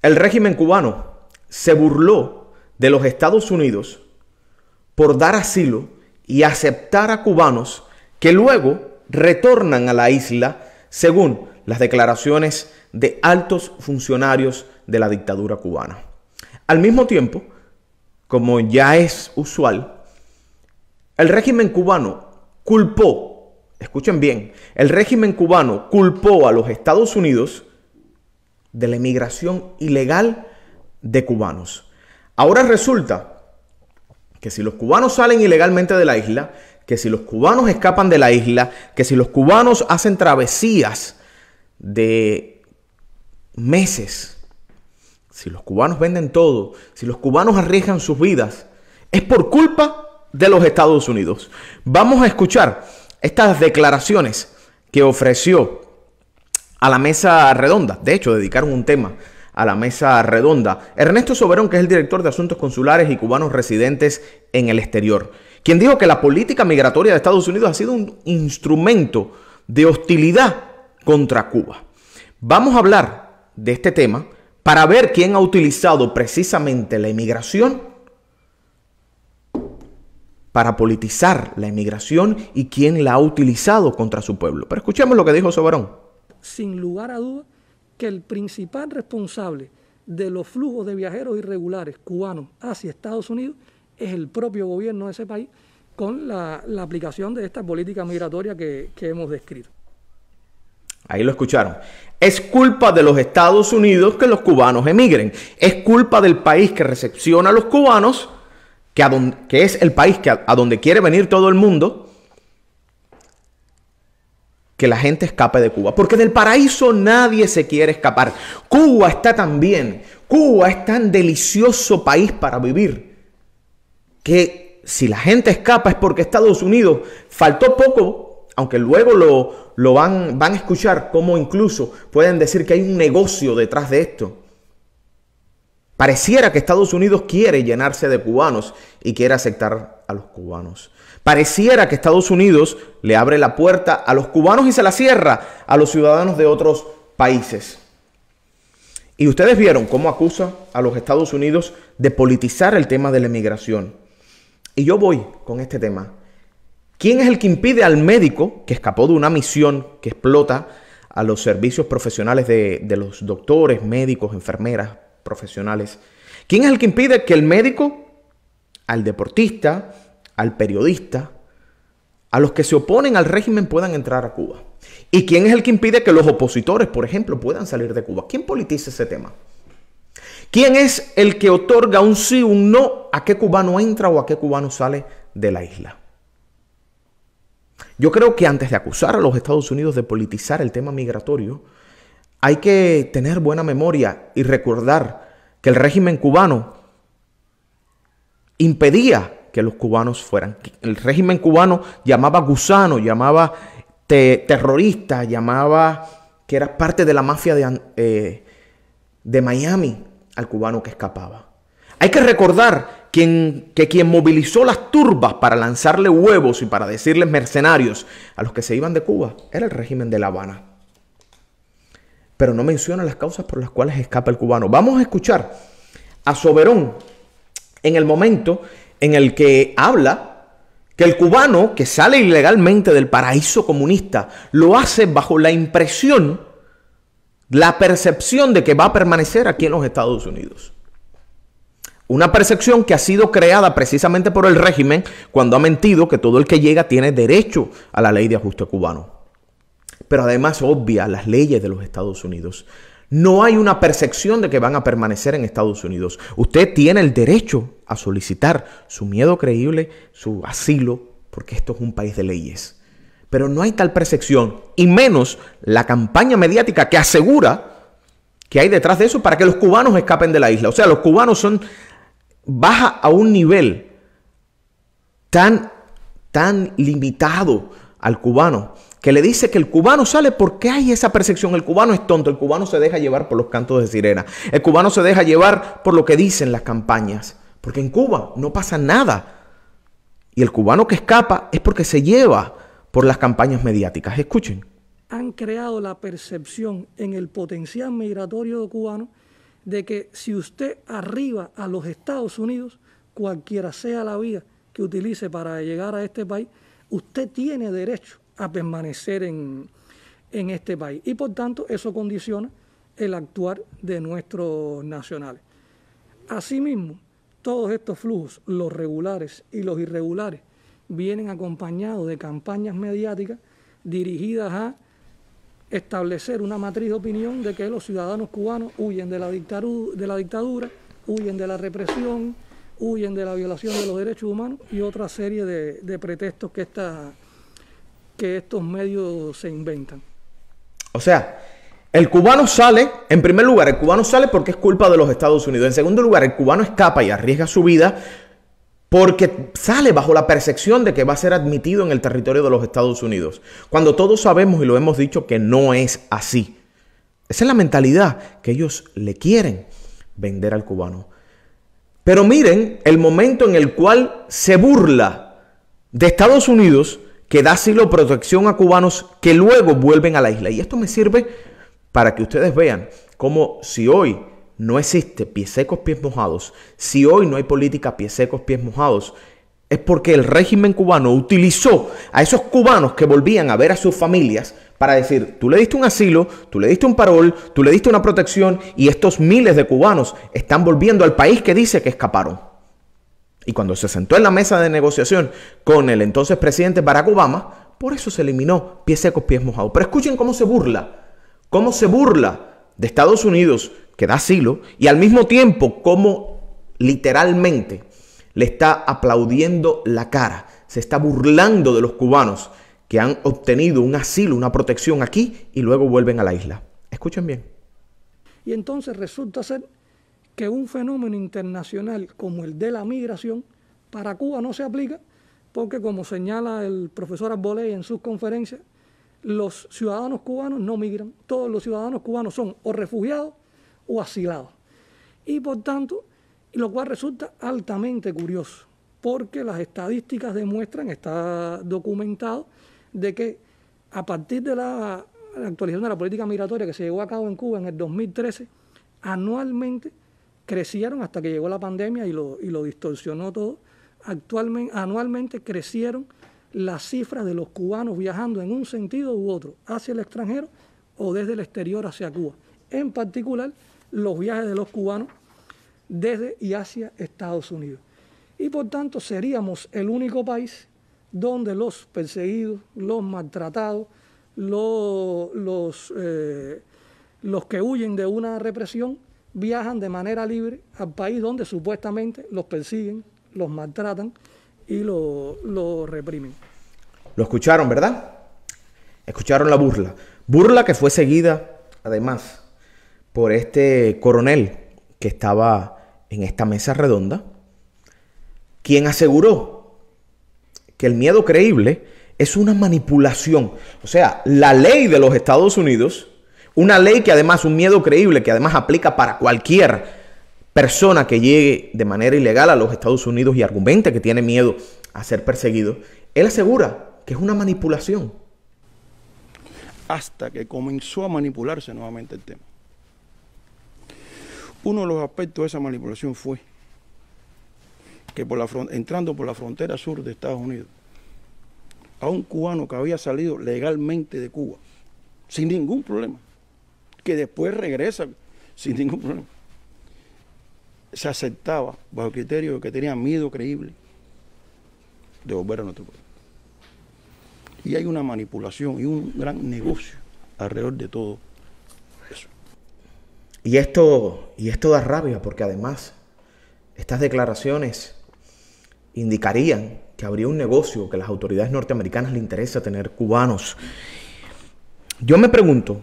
El régimen cubano se burló de los Estados Unidos por dar asilo y aceptar a cubanos que luego retornan a la isla según las declaraciones de altos funcionarios de la dictadura cubana. Al mismo tiempo, como ya es usual, el régimen cubano culpó, escuchen bien, el régimen cubano culpó a los Estados Unidos de la emigración ilegal de cubanos. Ahora resulta que si los cubanos salen ilegalmente de la isla, que si los cubanos escapan de la isla, que si los cubanos hacen travesías de meses, si los cubanos venden todo, si los cubanos arriesgan sus vidas, es por culpa de los Estados Unidos. Vamos a escuchar estas declaraciones que ofreció a la mesa redonda. De hecho, dedicaron un tema a la mesa redonda. Ernesto Soberón, que es el director de Asuntos Consulares y Cubanos Residentes en el Exterior, quien dijo que la política migratoria de Estados Unidos ha sido un instrumento de hostilidad contra Cuba. Vamos a hablar de este tema para ver quién ha utilizado precisamente la inmigración para politizar la inmigración y quién la ha utilizado contra su pueblo. Pero escuchemos lo que dijo Soberón sin lugar a dudas que el principal responsable de los flujos de viajeros irregulares cubanos hacia Estados Unidos es el propio gobierno de ese país con la, aplicación de esta política migratoria que, hemos descrito. Ahí lo escucharon. Es culpa de los Estados Unidos que los cubanos emigren. Es culpa del país que recepciona a los cubanos, que, es el país que a donde quiere venir todo el mundo, que la gente escape de Cuba, porque del paraíso nadie se quiere escapar. Cuba está tan bien, Cuba es tan delicioso país para vivir, que si la gente escapa es porque Estados Unidos faltó poco, aunque luego lo, lo van, van a escuchar, como incluso pueden decir que hay un negocio detrás de esto. Pareciera que Estados Unidos quiere llenarse de cubanos y quiere aceptar a los cubanos. Pareciera que Estados Unidos le abre la puerta a los cubanos y se la cierra a los ciudadanos de otros países. Y ustedes vieron cómo acusa a los Estados Unidos de politizar el tema de la emigración. Y yo voy con este tema. ¿Quién es el que impide al médico que escapó de una misión que explota a los servicios profesionales de, de los doctores, médicos, enfermeras, profesionales? ¿Quién es el que impide que el médico al deportista, al periodista, a los que se oponen al régimen puedan entrar a Cuba. ¿Y quién es el que impide que los opositores, por ejemplo, puedan salir de Cuba? ¿Quién politiza ese tema? ¿Quién es el que otorga un sí, o un no a qué cubano entra o a qué cubano sale de la isla? Yo creo que antes de acusar a los Estados Unidos de politizar el tema migratorio, hay que tener buena memoria y recordar que el régimen cubano impedía que los cubanos fueran. El régimen cubano llamaba gusano, llamaba terrorista, llamaba que era parte de la mafia de, eh, de Miami al cubano que escapaba. Hay que recordar que quien movilizó las turbas para lanzarle huevos y para decirles mercenarios a los que se iban de Cuba era el régimen de La Habana. Pero no menciona las causas por las cuales escapa el cubano. Vamos a escuchar a Soberón en el momento en el que habla que el cubano que sale ilegalmente del paraíso comunista lo hace bajo la impresión, la percepción de que va a permanecer aquí en los Estados Unidos. Una percepción que ha sido creada precisamente por el régimen cuando ha mentido que todo el que llega tiene derecho a la ley de ajuste cubano. Pero además obvia las leyes de los Estados Unidos, no hay una percepción de que van a permanecer en Estados Unidos. Usted tiene el derecho a solicitar su miedo creíble, su asilo, porque esto es un país de leyes. Pero no hay tal percepción, y menos la campaña mediática que asegura que hay detrás de eso para que los cubanos escapen de la isla. O sea, los cubanos son baja a un nivel tan, tan limitado al cubano que le dice que el cubano sale porque hay esa percepción. El cubano es tonto, el cubano se deja llevar por los cantos de sirena, el cubano se deja llevar por lo que dicen las campañas, porque en Cuba no pasa nada. Y el cubano que escapa es porque se lleva por las campañas mediáticas. Escuchen. Han creado la percepción en el potencial migratorio cubano de que si usted arriba a los Estados Unidos, cualquiera sea la vía que utilice para llegar a este país, usted tiene derecho a permanecer en, este país. Y por tanto, eso condiciona el actuar de nuestros nacionales. Asimismo, todos estos flujos, los regulares y los irregulares, vienen acompañados de campañas mediáticas dirigidas a establecer una matriz de opinión de que los ciudadanos cubanos huyen de la, dictadura, huyen de la represión, huyen de la violación de los derechos humanos y otra serie de, de pretextos que esta que estos medios se inventan. O sea, el cubano sale, en primer lugar, el cubano sale porque es culpa de los Estados Unidos. En segundo lugar, el cubano escapa y arriesga su vida porque sale bajo la percepción de que va a ser admitido en el territorio de los Estados Unidos. Cuando todos sabemos y lo hemos dicho que no es así. Esa es la mentalidad que ellos le quieren vender al cubano. Pero miren el momento en el cual se burla de Estados Unidos que da asilo protección a cubanos que luego vuelven a la isla. Y esto me sirve para que ustedes vean cómo si hoy no existe pies secos, pies mojados, si hoy no hay política pies secos, pies mojados, es porque el régimen cubano utilizó a esos cubanos que volvían a ver a sus familias para decir, tú le diste un asilo, tú le diste un parol, tú le diste una protección y estos miles de cubanos están volviendo al país que dice que escaparon. Y cuando se sentó en la mesa de negociación con el entonces presidente Barack Obama, por eso se eliminó pies secos, pies mojado. Pero escuchen cómo se burla, cómo se burla de Estados Unidos, que da asilo, y al mismo tiempo cómo literalmente le está aplaudiendo la cara, se está burlando de los cubanos que han obtenido un asilo, una protección aquí y luego vuelven a la isla. Escuchen bien. Y entonces resulta ser que un fenómeno internacional como el de la migración para Cuba no se aplica porque, como señala el profesor Arboley en sus conferencias, los ciudadanos cubanos no migran. Todos los ciudadanos cubanos son o refugiados o asilados. Y por tanto, lo cual resulta altamente curioso, porque las estadísticas demuestran, está documentado, de que a partir de la actualización de la política migratoria que se llevó a cabo en Cuba en el 2013, anualmente crecieron hasta que llegó la pandemia y lo, distorsionó todo. Actualmente, anualmente crecieron las cifras de los cubanos viajando en un sentido u otro, hacia el extranjero o desde el exterior hacia Cuba. En particular, los viajes de los cubanos desde y hacia Estados Unidos. Y por tanto seríamos el único país donde los perseguidos, los maltratados, los, los, eh, los que huyen de una represión viajan de manera libre al país donde supuestamente los persiguen, los maltratan y los lo reprimen. Lo escucharon, ¿verdad? Escucharon la burla. Burla que fue seguida, además, por este coronel que estaba en esta mesa redonda, quien aseguró que el miedo creíble es una manipulación. O sea, la ley de los Estados Unidos una ley que además, un miedo creíble, que además aplica para cualquier persona que llegue de manera ilegal a los Estados Unidos y argumente que tiene miedo a ser perseguido. Él asegura que es una manipulación. Hasta que comenzó a manipularse nuevamente el tema. Uno de los aspectos de esa manipulación fue que por la entrando por la frontera sur de Estados Unidos, a un cubano que había salido legalmente de Cuba, sin ningún problema, que después regresa sin ningún problema. Se aceptaba bajo criterio que tenía miedo creíble de volver a nuestro país. Y hay una manipulación y un gran negocio alrededor de todo eso. Y esto, y esto da rabia porque además estas declaraciones indicarían que habría un negocio que a las autoridades norteamericanas le interesa tener cubanos. Yo me pregunto,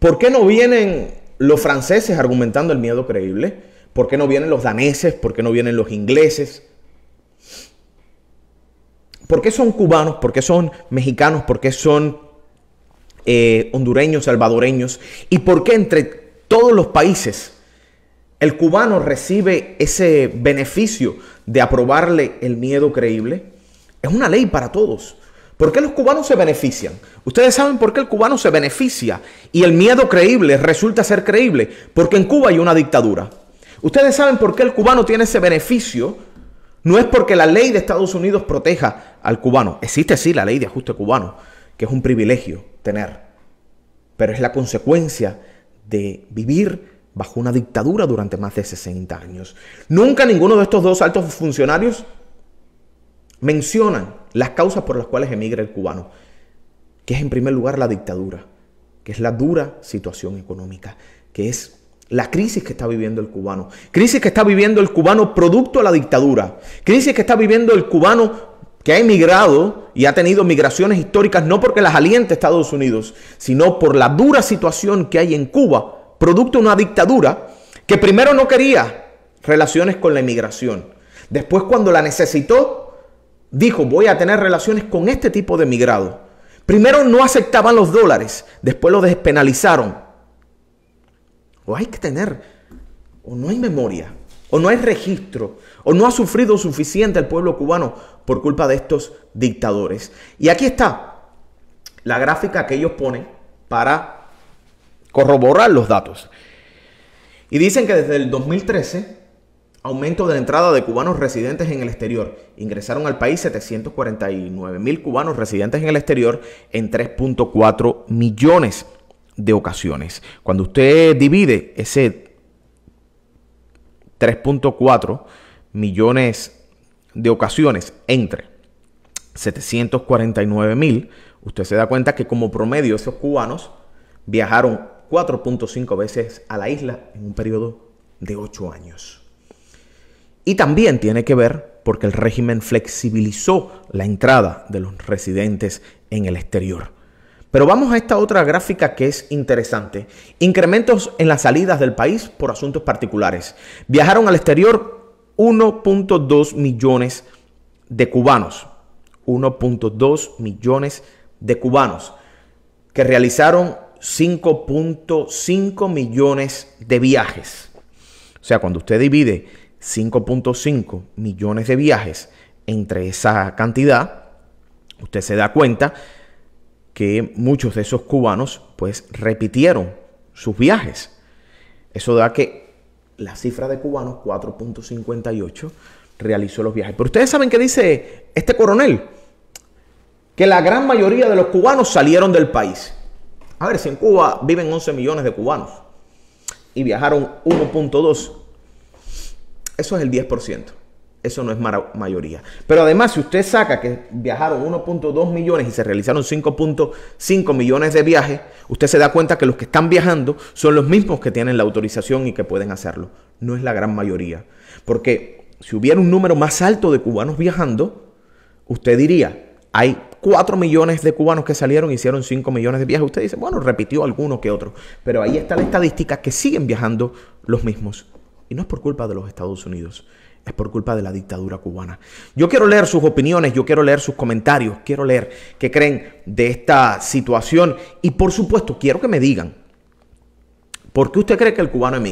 ¿Por qué no vienen los franceses argumentando el miedo creíble? ¿Por qué no vienen los daneses? ¿Por qué no vienen los ingleses? ¿Por qué son cubanos? ¿Por qué son mexicanos? ¿Por qué son eh, hondureños, salvadoreños? ¿Y por qué entre todos los países el cubano recibe ese beneficio de aprobarle el miedo creíble? Es una ley para todos. ¿Por qué los cubanos se benefician? Ustedes saben por qué el cubano se beneficia y el miedo creíble resulta ser creíble. Porque en Cuba hay una dictadura. Ustedes saben por qué el cubano tiene ese beneficio. No es porque la ley de Estados Unidos proteja al cubano. Existe sí la ley de ajuste cubano, que es un privilegio tener. Pero es la consecuencia de vivir bajo una dictadura durante más de 60 años. Nunca ninguno de estos dos altos funcionarios mencionan las causas por las cuales emigra el cubano, que es en primer lugar la dictadura, que es la dura situación económica, que es la crisis que está viviendo el cubano, crisis que está viviendo el cubano producto de la dictadura, crisis que está viviendo el cubano que ha emigrado y ha tenido migraciones históricas no porque las aliente Estados Unidos, sino por la dura situación que hay en Cuba, producto de una dictadura que primero no quería relaciones con la inmigración después cuando la necesitó dijo, voy a tener relaciones con este tipo de migrado Primero no aceptaban los dólares, después lo despenalizaron. O hay que tener, o no hay memoria, o no hay registro, o no ha sufrido suficiente el pueblo cubano por culpa de estos dictadores. Y aquí está la gráfica que ellos ponen para corroborar los datos. Y dicen que desde el 2013 Aumento de la entrada de cubanos residentes en el exterior. Ingresaron al país 749 mil cubanos residentes en el exterior en 3.4 millones de ocasiones. Cuando usted divide ese 3.4 millones de ocasiones entre 749 mil, usted se da cuenta que como promedio esos cubanos viajaron 4.5 veces a la isla en un periodo de 8 años. Y también tiene que ver porque el régimen flexibilizó la entrada de los residentes en el exterior. Pero vamos a esta otra gráfica que es interesante. Incrementos en las salidas del país por asuntos particulares. Viajaron al exterior 1.2 millones de cubanos. 1.2 millones de cubanos que realizaron 5.5 millones de viajes. O sea, cuando usted divide 5.5 millones de viajes entre esa cantidad, usted se da cuenta que muchos de esos cubanos pues repitieron sus viajes. Eso da que la cifra de cubanos, 4.58, realizó los viajes. Pero ustedes saben qué dice este coronel, que la gran mayoría de los cubanos salieron del país. A ver, si en Cuba viven 11 millones de cubanos y viajaron 1.2 eso es el 10%. Eso no es mayoría. Pero además, si usted saca que viajaron 1.2 millones y se realizaron 5.5 millones de viajes, usted se da cuenta que los que están viajando son los mismos que tienen la autorización y que pueden hacerlo. No es la gran mayoría. Porque si hubiera un número más alto de cubanos viajando, usted diría, hay 4 millones de cubanos que salieron, y hicieron 5 millones de viajes. Usted dice, bueno, repitió alguno que otro. Pero ahí está la estadística que siguen viajando los mismos. Y no es por culpa de los Estados Unidos, es por culpa de la dictadura cubana. Yo quiero leer sus opiniones, yo quiero leer sus comentarios, quiero leer qué creen de esta situación y por supuesto quiero que me digan, ¿por qué usted cree que el cubano emigra?